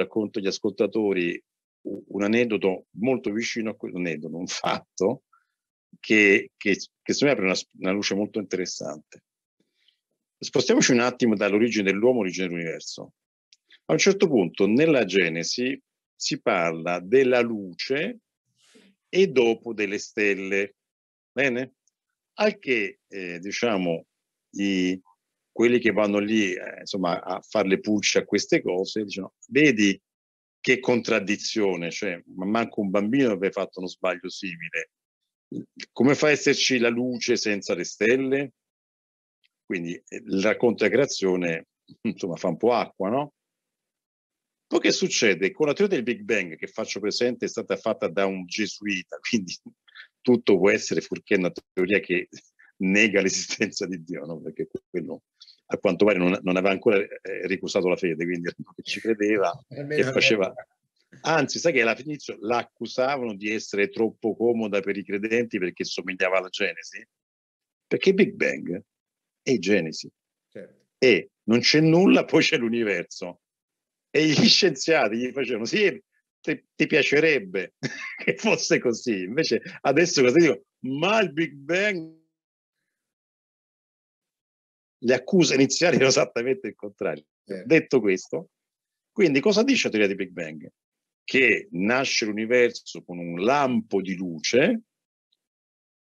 racconto agli ascoltatori un aneddoto molto vicino a quell'aneddoto, un fatto che, che, che secondo me apre una, una luce molto interessante. Spostiamoci un attimo dall'origine dell'uomo all'origine dell'universo. A un certo punto nella Genesi si parla della luce e dopo delle stelle. Bene? Al che, eh, diciamo, i, quelli che vanno lì eh, insomma, a fare le pucce a queste cose dicono vedi che contraddizione, cioè ma manco un bambino aveva fatto uno sbaglio simile. Come fa a esserci la luce senza le stelle? Quindi eh, la contracreazione insomma fa un po' acqua, no? Poi che succede? Con la teoria del Big Bang, che faccio presente, è stata fatta da un gesuita, quindi tutto può essere purché una teoria che nega l'esistenza di Dio, no? Perché quello a quanto pare non, non aveva ancora eh, ricusato la fede, quindi ci credeva e faceva... Anzi, sai che all'inizio la accusavano di essere troppo comoda per i credenti perché somigliava alla Genesi? Perché Big Bang è Genesi. Certo. E non c'è nulla, poi c'è l'universo. E gli scienziati gli facevano, sì, ti, ti piacerebbe che fosse così. Invece adesso cosa dico? Ma il Big Bang le accuse iniziali erano esattamente il contrario. Eh. Detto questo, quindi cosa dice la teoria di Big Bang? Che nasce l'universo con un lampo di luce,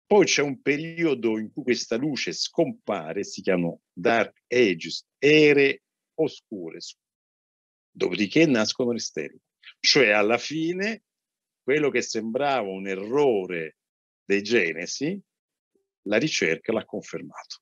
poi c'è un periodo in cui questa luce scompare, si chiamano Dark Ages, ere oscure, dopodiché nascono le stelle. Cioè alla fine quello che sembrava un errore dei Genesi, la ricerca l'ha confermato.